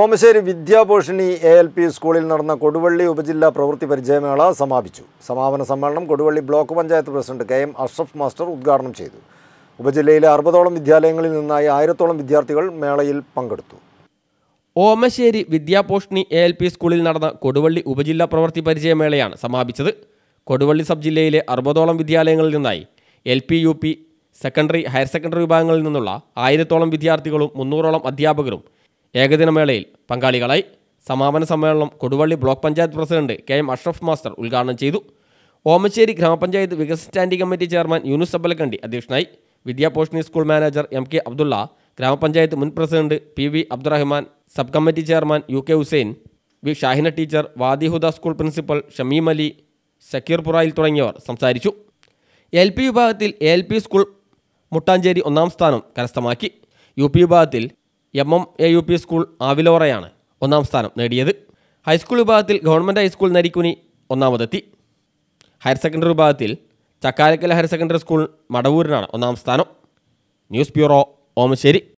Omassery Vidyabhushani A L P സ്കൂളിൽ നടന്ന കൊടുവള്ളി ഉപജില്ലാ പ്രവൃത്തി പരിചയമേള സമാപിച്ചു സമാപന സമ്മേളനം Koduvally block panchayat president K M Ashraf master ഉദ്ഘാടനം ചെയ്തു ഉപജില്ലയിലെ അറുപതോളം വിദ്യാലയങ്ങളിൽ നിന്നായി ആയിരത്തോളം വിദ്യാർത്ഥികൾ മേളയിൽ പങ്കെടുത്തു Omassery Vidyaposhini A L P സ്കൂളിൽ നടന്ന കൊടുവള്ളി ഉപജില്ലാ പ്രവൃത്തി പരിചയമേളയാണ് സമാപിച്ചത് കൊടുവള്ളി സബ് ജില്ലയിലെ അറുപതോളം വിദ്യാലയങ്ങളിൽ നിന്നായി L P U P secondary higher secondary വിഭാഗങ്ങളിൽ നിന്നുള്ള ആയിരത്തോളം വിദ്യാർത്ഥികളും മുന്നൂറോളം അധ്യാപകരും ഏകദിന മേളയിൽ പങ്കാളികളായി സമാപന സമ്മേളനം Koduvally block panchayat president K M Ashraf master ഉദ്ഘാടനം ചെയ്തു ഓമശ്ശേരി ഗ്രാമപഞ്ചായത്ത് വികസന standing committee chairman Yunus Abbalakkandi അധ്യക്ഷനായി Vidyaposhini school manager M K Abdulla ഗ്രാമപഞ്ചായത്ത് മുൻ president P V Abdurahman sub committee chairman U K Hussain V Shahina teacher Vadihuda school principal Shameem Ali Sakkir തുടങ്ങിയവർ സംസാരിച്ചു എൽ പി വിഭാഗത്തിൽ എൽ പി സ്കൂൾ മുട്ടാഞ്ചേരി ഒന്നാം സ്ഥാനം കരസ്ഥമാക്കി യു പി വിഭാഗത്തിൽ M M A U P school ആവിലോറയാണ് ഒന്നാം സ്ഥാനം നേടിയത് ഹൈസ്കൂൾ വിഭാഗത്തിൽ ഗവൺമെൻറ് ഹൈസ്കൂൾ നരിക്കുനി ഒന്നാമതെത്തി ഹയർ സെക്കൻഡറി വിഭാഗത്തിൽ ചക്കാലക്കൽ ഹയർ സെക്കൻഡറി സ്കൂൾ മടവൂരിനാണ് ഒന്നാം സ്ഥാനം ന്യൂസ് ബ്യൂറോ ഓമശ്ശേരി